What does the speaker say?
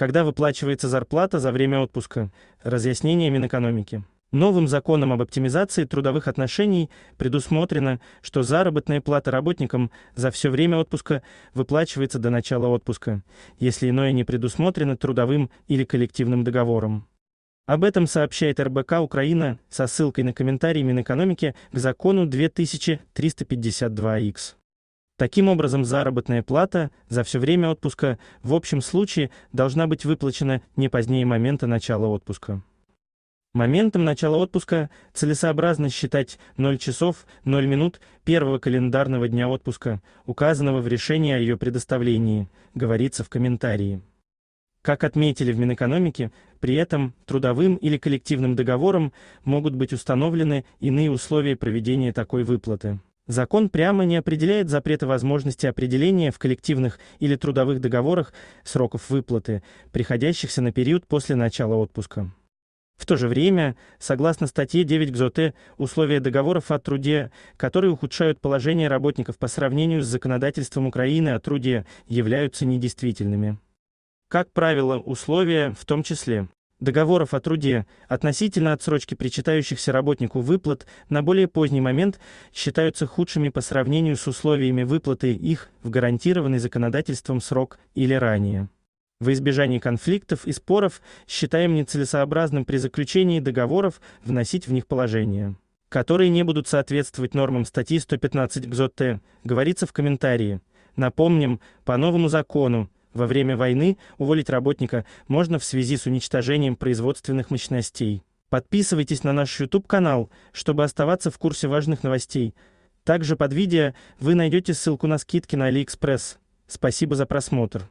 когда выплачивается зарплата за время отпуска. Разъяснение Минэкономики. Новым законом об оптимизации трудовых отношений предусмотрено, что заработная плата работникам за все время отпуска выплачивается до начала отпуска, если иное не предусмотрено трудовым или коллективным договором. Об этом сообщает РБК Украина со ссылкой на комментарии Минэкономики к закону 2352Х. Таким образом, заработная плата за все время отпуска в общем случае должна быть выплачена не позднее момента начала отпуска. Моментом начала отпуска целесообразно считать 0 часов 0 минут первого календарного дня отпуска, указанного в решении о ее предоставлении, говорится в комментарии. Как отметили в Минэкономике, при этом трудовым или коллективным договором могут быть установлены иные условия проведения такой выплаты. Закон прямо не определяет запрета возможности определения в коллективных или трудовых договорах сроков выплаты, приходящихся на период после начала отпуска. В то же время, согласно статье 9 ГЗОТ, условия договоров о труде, которые ухудшают положение работников по сравнению с законодательством Украины о труде, являются недействительными. Как правило, условия, в том числе договоров о труде относительно отсрочки причитающихся работнику выплат на более поздний момент считаются худшими по сравнению с условиями выплаты их в гарантированный законодательством срок или ранее. В избежании конфликтов и споров считаем нецелесообразным при заключении договоров вносить в них положения, которые не будут соответствовать нормам статьи 115 ГЗОТ, говорится в комментарии. Напомним, по новому закону во время войны уволить работника можно в связи с уничтожением производственных мощностей. Подписывайтесь на наш YouTube-канал, чтобы оставаться в курсе важных новостей. Также под видео вы найдете ссылку на скидки на AliExpress. Спасибо за просмотр.